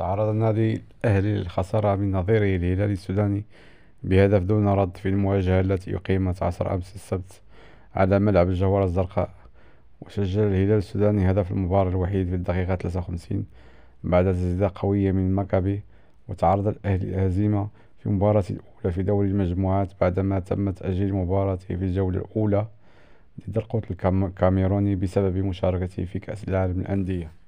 تعرض النادي الأهلي للخسارة من نظيره الهلال السوداني بهدف دون رد في المواجهة التي أقيمت عصر أمس السبت على ملعب الجوهرة الزرقاء وسجل الهلال السوداني هدف المباراة الوحيد في الدقيقة 53 بعد تسديدة قوية من مكابي وتعرض الأهلي للهزيمة في مباراة الأولى في دوري المجموعات بعدما تم تأجيل مباراته في الجولة الأولى ضد القوت الكاميروني بسبب مشاركته في كأس العالم للأندية